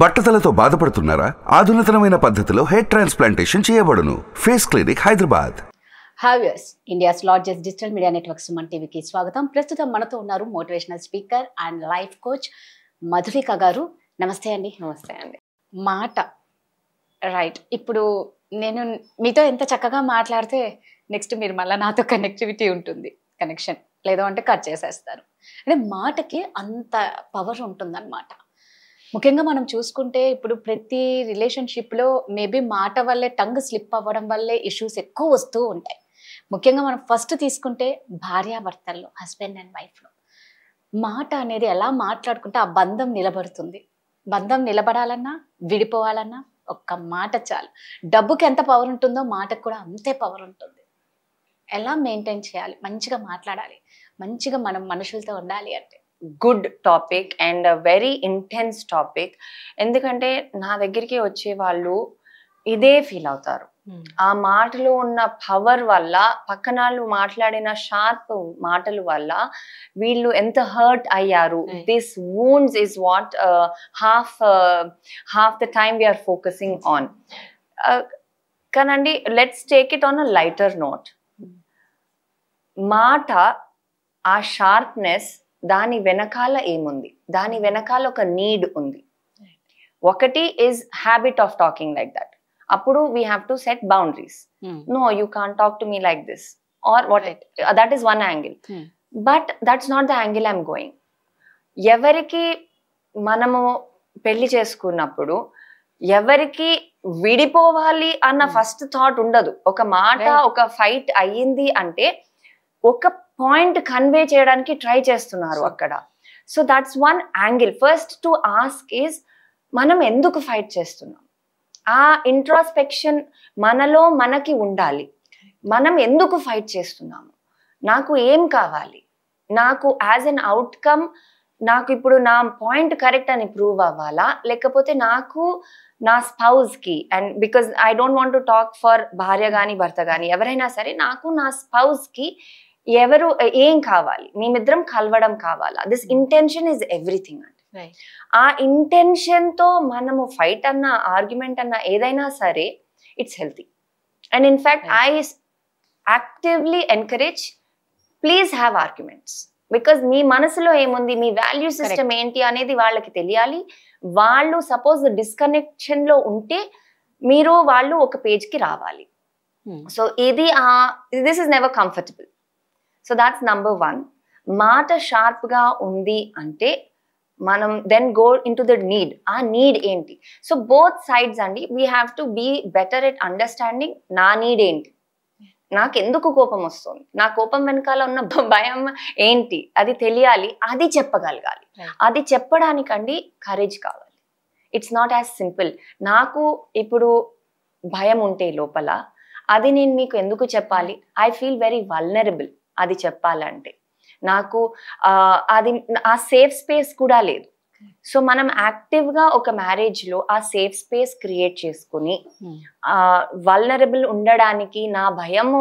బట్టతలతో బాధపడుతున్నారా ఆధునితనమైన పద్ధతిలో హెయిర్ ట్రాన్స్ప్లాంటేషన్ చేయబడును ఫేస్ క్లినిక్ హైదరాబాద్ హావ్యర్స్ India's largest digital media network Suman టీవీకి స్వాగతం ప్రస్తుతం మనతో ఉన్నారు motivational speaker and life coach Madhulika garu నమస్తే అండి నమస్తే అండి మాట రైట్ ఇప్పుడు నేను మీతో ఎంత చక్కగా మాట్లాడితే నెక్స్ట్ మీరు మళ్ళీ నాతో కనెక్టివిటీ ఉంటుంది కనెక్షన్ లేదో అంటే కట్ చేసేస్తారు అంటే మాటకి అంత పవర్ ఉంటుందన్నమాట ముఖ్యంగా మనం చూసుకుంటే ఇప్పుడు ప్రతి రిలేషన్షిప్లో మేబీ మాట వల్లే టంగ్ స్లిప్ అవ్వడం వల్లే ఇష్యూస్ ఎక్కువ వస్తూ ఉంటాయి ముఖ్యంగా మనం ఫస్ట్ తీసుకుంటే భార్యాభర్తల్లో హస్బెండ్ అండ్ వైఫ్లో మాట అనేది ఎలా మాట్లాడుకుంటే ఆ బంధం నిలబడుతుంది బంధం నిలబడాలన్నా విడిపోవాలన్నా ఒక్క మాట చాలు డబ్బుకి ఎంత పవర్ ఉంటుందో మాటకు కూడా అంతే పవర్ ఉంటుంది ఎలా మెయింటైన్ చేయాలి మంచిగా మాట్లాడాలి మంచిగా మనం మనుషులతో ఉండాలి అంటే good topic and very intense topic ఎందుకంటే నా దగ్గరికి వచ్చే వాళ్ళు ఇదే ఫీల్ అవుతారు hmm. ఆ మాటలో ఉన్న పవర్ వల్ల వాళ్ళు మాట్లాడిన షార్ప్ మాటల వల్ల వీళ్ళు ఎంత హర్ట్ అయ్యారు this wounds is what half half the time we are focusing on కానండి let's take it on a lighter note మాట ఆ షార్ప్నెస్ దాని వెనకాల ఏముంది దాని వెనకాల ఒక నీడ్ ఉంది ఒకటి is habit of talking like that అప్పుడు we have to set boundaries no you can talk to me like this or what it that is one angle but that's not the angle I'm going ఎవరికి మనము పెళ్లి చేసుకున్నప్పుడు ఎవరికి విడిపోవాలి అన్న first hmm. Thought ఉండదు ఒక మాట ఒక ఫైట్ అయ్యింది అంటే ఒక పాయింట్ కన్వే చేయడానికి ట్రై చేస్తున్నారు అక్కడ so that's one angle first to ask is మనం ఎందుకు ఫైట్ చేస్తున్నాం ఆ ఇంట్రాస్పెక్షన్ మనలో మనకి ఉండాలి మనం ఎందుకు ఫైట్ చేస్తున్నాము నాకు ఏం కావాలి నాకు యాజ్ అన్ అవుట్కమ్ నాకు ఇప్పుడు నా పాయింట్ కరెక్ట్ అని ప్రూవ్ అవ్వాలా లేకపోతే నాకు నా స్పౌజ్కి and because I don't want to talk for భార్య కానీ భర్త కానీ ఎవరైనా సరే నాకు నా స్పౌజ్కి ఎవరు ఏం కావాలి మేమిద్దరం కలవడం కావాలా దిస్ ఇంటెన్షన్ ఈజ్ ఎవ్రీథింగ్ అండి ఆ ఇంటెన్షన్తో మనము ఫైట్ అన్న ఆర్గ్యుమెంట్ అన్న ఏదైనా సరే it's healthy and in fact I actively encourage please have arguments because మీ మనసులో ఏముంది మీ వాల్యూ సిస్టమ్ ఏంటి అనేది వాళ్ళకి తెలియాలి వాళ్ళు సపోజ్ డిస్కనెక్షన్ లో ఉంటే మీరు వాళ్ళు ఒక పేజ్కి రావాలి సో hmm. ఇది this is never comfortable so that's number one మాట షార్ప్గా ఉంది అంటే మనం then go in to the need ఆ నీడ్ ఏంటి సో బోత్ సైడ్స్ అండి we have to be better at understanding నా నీడ్ ఏంటి నాకు ఎందుకు కోపం వస్తుంది నా కోపం వెనకాల ఉన్న భయం ఏంటి అది తెలియాలి అది చెప్పగలగాలి అది చెప్పడానికండి కరేజ్ కావాలి ఇట్స్ నాట్ యాజ్ సింపుల్ నాకు ఇప్పుడు భయం ఉంటే లోపల అది నేను మీకు ఎందుకు చెప్పాలి ఐ ఫీల్ వెరీ వల్నరబుల్ అది చెప్పాలంటే నాకు అది ఆ సేఫ్ స్పేస్ కూడా లేదు సో మనం యాక్టివ్గా ఒక మ్యారేజ్లో ఆ సేఫ్ స్పేస్ క్రియేట్ చేసుకుని వల్నరబుల్ ఉండడానికి నా భయము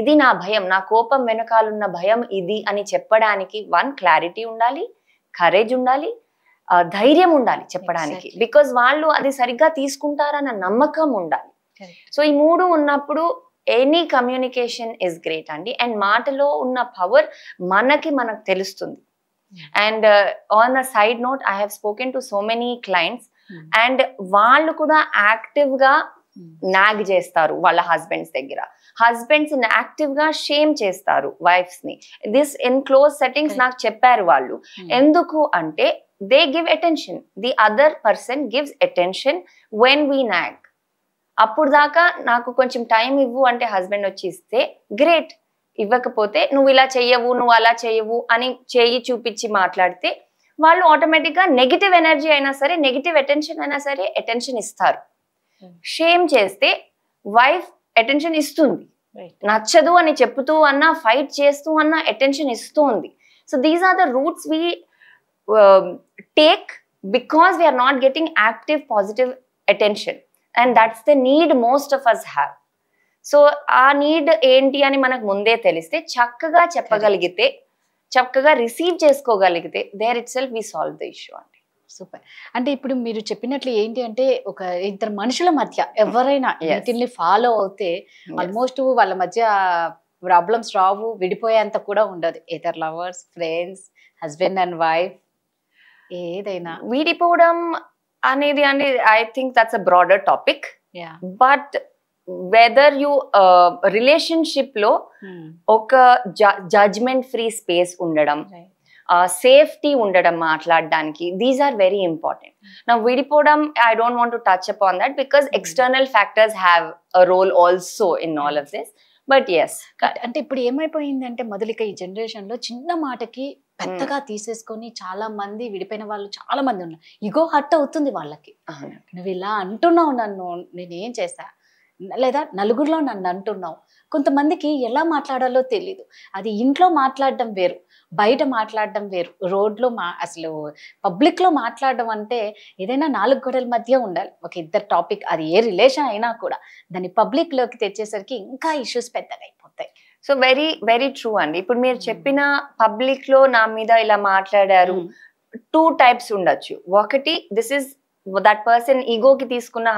ఇది నా భయం నా కోపం వెనకాలన్న భయం ఇది అని చెప్పడానికి వన్ క్లారిటీ ఉండాలి కరేజ్ ఉండాలి ధైర్యం ఉండాలి చెప్పడానికి బికాజ్ వాళ్ళు అది సరిగ్గా తీసుకుంటారన్న నమ్మకం ఉండాలి సో ఈ మూడు ఉన్నప్పుడు ఎనీ కమ్యూనికేషన్ ఇస్ గ్రేట్ అండి అండ్ మాటలో ఉన్న పవర్ మనకి మనకు తెలుస్తుంది and on a side note I have spoken to so many clients and వాళ్ళు కూడా యాక్టివ్గా నాగ్ hmm. చేస్తారు వాళ్ళ హస్బెండ్స్ దగ్గర హస్బెండ్స్ యాక్టివ్ గా షేమ్ చేస్తారు వైఫ్స్ ని దిస్ ఇన్ క్లోజ్ సెట్టింగ్స్ నాకు చెప్పారు వాళ్ళు hmm. ఎందుకు అంటే they give attention the other person gives attention when we nag అప్పుడు దాకా నాకు కొంచెం టైం ఇవ్వు అంటే హస్బెండ్ వచ్చి ఇస్తే గ్రేట్ ఇవ్వకపోతే నువ్వు ఇలా చెయ్యవు నువ్వు అలా చెయ్యవు అని చేయి చూపించి మాట్లాడితే వాళ్ళు ఆటోమేటిక్గా నెగిటివ్ ఎనర్జీ అయినా సరే నెగిటివ్ అటెన్షన్ అయినా సరే అటెన్షన్ ఇస్తారు hmm. షేమ్ చేస్తే వైఫ్ అటెన్షన్ ఇస్తుంది నచ్చదు అని చెప్తూ అన్నా ఫైట్ చేస్తూ అన్నా అటెన్షన్ ఇస్తూ ఉంది so these are the roots we take because we are not getting active positive attention and that's the need most of us have so ఆ నీడ్ ఏంటి అని మనకు ముందే తెలిస్తే చక్కగా చెప్పగలిగితే చక్కగా రిసీవ్ చేసుకోగలిగితే there itself we solve the issue అండి సూపర్ అంటే ఇప్పుడు మీరు చెప్పినట్లు ఏంటి అంటే ఒక ఇద్దరు మనుషుల మధ్య ఎవరైనా దీన్ని ఫాలో అవుతే ఆల్మోస్ట్ వాళ్ళ మధ్య ప్రాబ్లమ్స్ రావు విడిపోయేంత కూడా ఉండదు either lovers friends husband and wife ఏదైనా విడిపోవడం I think that's a broader topic. Yeah. But whether you uh, relationship lo hmm. judgment free space undadam right. uh, safety undadam ki, these are very important hmm. now vidipodam i don't want to touch upon that because hmm. external factors have a role also in all hmm. of this but yes అంటే ఇప్పుడు ఏమైపోయిందంటే మొదలిక ఈ జనరేషన్లో చిన్న మాటకి hmm. పెద్దగా తీసేసుకొని చాలా మంది విడిపోయిన వాళ్ళు చాలా మంది ఉన్నారు ఇగో హర్ట్ అవుతుంది వాళ్ళకి నువ్వు ఇలా అంటున్నావు నన్ను నేనేం చేసా లేదా నలుగురిలో నన్ను అంటున్నావు కొంతమందికి ఎలా మాట్లాడాలో తెలియదు అది ఇంట్లో మాట్లాడడం వేరు బయట మాట్లాడడం వేరు రోడ్లో మా అసలు పబ్లిక్లో మాట్లాడడం అంటే ఏదైనా నాలుగు గొడవల మధ్య ఉండాలి ఒక ఇద్దరు టాపిక్ అది ఏ రిలేషన్ అయినా కూడా దాన్ని పబ్లిక్లోకి తెచ్చేసరికి ఇంకా ఇష్యూస్ పెద్దగా అయిపోతాయి సో వెరీ వెరీ ట్రూ అండి ఇప్పుడు మీరు చెప్పిన పబ్లిక్లో నా మీద ఇలా మాట్లాడారు టూ టైప్స్ ఉండొచ్చు ఒకటి దిస్ ఇస్ దట్ పర్సన్ ఈగోకి తీసుకున్న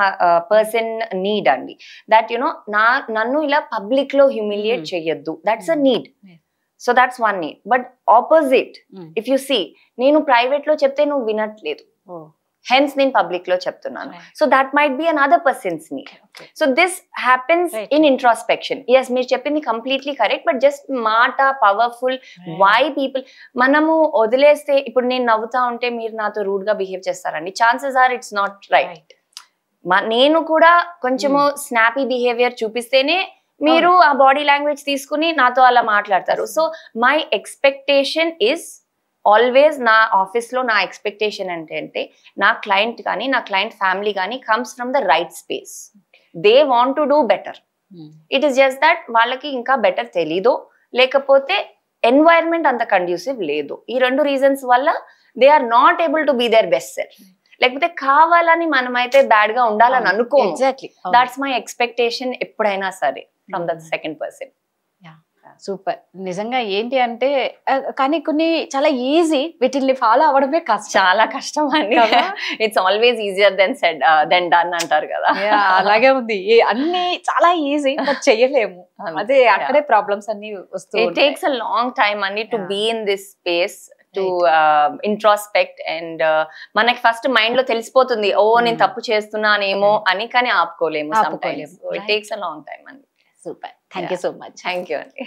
పర్సన్ నీడ్ అండి దట్ యునో నా నన్ను ఇలా పబ్లిక్ లో హ్యూమిలియేట్ చేయొద్దు that's a need so that's one need but opposite if you see నేను ప్రైవేట్ లో చెప్తే నువ్వు వినట్లేదు హెన్స్ నేను పబ్లిక్ లో చెప్తున్నాను so that might be another person's మీ so this happens in introspection yes మీరు చెప్పింది కంప్లీట్లీ కరెక్ట్ బట్ జస్ట్ మాట పవర్ఫుల్ వై పీపుల్ మనము వదిలేస్తే ఇప్పుడు నేను నవ్వుతా ఉంటే మీరు నాతో రూడ్ గా బిహేవ్ చేస్తారండి chances are it's not right నేను కూడా కొంచెము స్నాపీ hmm. బిహేవియర్ చూపిస్తేనే మీరు oh. ఆ బాడీ లాంగ్వేజ్ తీసుకుని నాతో అలా మాట్లాడతారు so my expectation is always నా ఆఫీస్లో నా ఎక్స్పెక్టేషన్ ఏంటంటే నా క్లయింట్ కానీ నా క్లయింట్ ఫ్యామిలీ కానీ comes from the right space they want to do better it is just that వాళ్ళకి ఇంకా బెటర్ తెలీదు లేకపోతే ఎన్వైర్న్మెంట్ అంత కండ్యూసివ్ లేదు ఈ రెండు రీజన్స్ వల్ల they are not able to be their best self లేకపోతే కావాలని మనమైతే బ్యాడ్ గా ఉండాలని అనుకో దాట్స్ మై ఎక్స్పెక్టేషన్ ఎప్పుడైనా సరే from the second person super నిజంగా ఏంటి అంటే కానీ కొన్ని చాలా ఈజీ వీటిని ఫాలో అవడమే కష్టం చాలా కష్టం అండి it's always easier than said than done అంటారు కదా అలాగే ఉంది అన్ని చాలా ఈజీ బట్ చేయలేము అదే అక్కడే ప్రాబ్లమ్స్ అన్ని వస్తాయి it takes a long time అన్ని to be in this space to introspect and మనకి ఫస్ట్ మైండ్ లో తెలిసిపోతుంది ఓ నేను hmm. తప్పు చేస్తున్నానేమో hmm. అని కానీ ఆపుకోలేము it takes a long time అండి super thank you so much thank you అండి